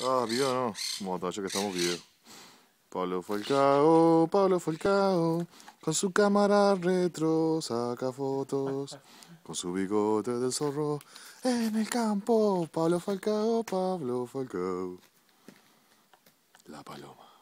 Ah, no. Bueno, que estamos vivos. Pablo Falcao, Pablo Falcao, con su cámara retro saca fotos, con su bigote del zorro en el campo. Pablo Falcao, Pablo Falcao. La paloma.